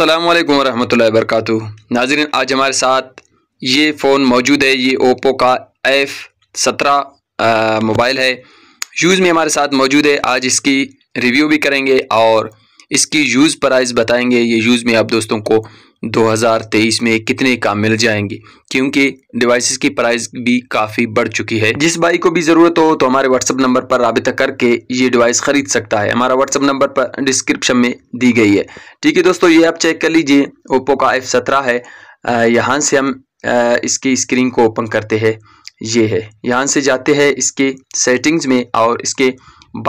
अल्लाम वरहमल वर्क नाजरन आज हमारे साथ ये फ़ोन मौजूद है ये ओप्पो का एफ़ सत्रह मोबाइल है यूज़ में हमारे साथ मौजूद है आज इसकी रिव्यू भी करेंगे और इसकी यूज़ प्राइस बताएंगे ये यूज़ में आप दोस्तों को 2023 में कितने का मिल जाएंगे क्योंकि डिवाइसेस की प्राइस भी काफ़ी बढ़ चुकी है जिस भाई को भी ज़रूरत हो तो हमारे व्हाट्सअप नंबर पर रबिता करके ये डिवाइस ख़रीद सकता है हमारा व्हाट्सएप नंबर पर डिस्क्रिप्शन में दी गई है ठीक है दोस्तों ये आप चेक कर लीजिए ओप्पो का एफ सत्रह है यहाँ से हम इसकी स्क्रीन को ओपन करते हैं ये है यहाँ से जाते हैं इसके सेटिंग्स में और इसके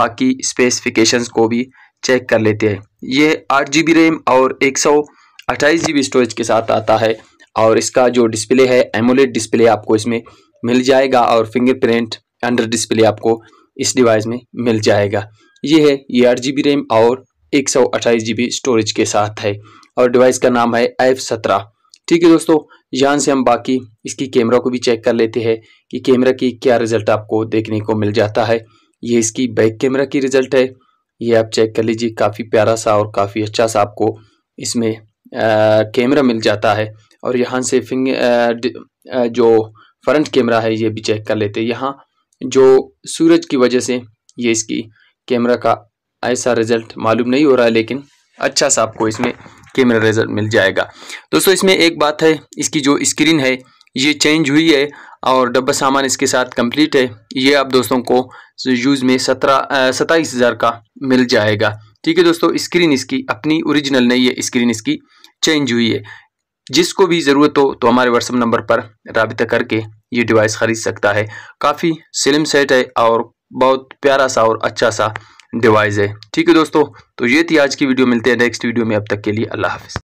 बाकी स्पेसिफिकेशंस को भी चेक कर लेते हैं ये आठ जी बी रैम और एक सौ अट्ठाईस जी स्टोरेज के साथ आता है और इसका जो डिस्प्ले है एमोलेट डिस्प्ले आपको इसमें मिल जाएगा और फिंगरप्रिंट अंडर डिस्प्ले आपको इस डिवाइस में मिल जाएगा ये है ये आठ जी रैम और एक सौ अट्ठाईस जी स्टोरेज के साथ है और डिवाइस का नाम है एफ सत्रह ठीक है दोस्तों यहाँ से हम बाकी इसकी कैमरा को भी चेक कर लेते हैं कि कैमरा की क्या रिज़ल्ट आपको देखने को मिल जाता है ये इसकी बैक कैमरा की रिज़ल्ट है ये आप चेक कर लीजिए काफ़ी प्यारा सा और काफ़ी अच्छा सा आपको इसमें कैमरा मिल जाता है और यहाँ से फिंग आ, जो फ्रंट कैमरा है ये भी चेक कर लेते हैं यहाँ जो सूरज की वजह से ये इसकी कैमरा का ऐसा रिज़ल्ट मालूम नहीं हो रहा है लेकिन अच्छा सा आपको इसमें कैमरा रिज़ल्ट मिल जाएगा दोस्तों इसमें एक बात है इसकी जो स्क्रीन है ये चेंज हुई है और डब्बा सामान इसके साथ कंप्लीट है ये आप दोस्तों को यूज़ में सत्रह सत्ताईस हज़ार का मिल जाएगा ठीक है दोस्तों स्क्रीन इसकी अपनी ओरिजिनल नहीं है स्क्रीन इसकी चेंज हुई है जिसको भी ज़रूरत हो तो हमारे व्हाट्सअप नंबर पर रबता करके ये डिवाइस ख़रीद सकता है काफ़ी स्लिम सेट है और बहुत प्यारा सा और अच्छा सा डिवाइस है ठीक है दोस्तों तो ये थी आज की वीडियो मिलते हैं नेक्स्ट वीडियो में अब तक के लिए अल्लाह हाफिज़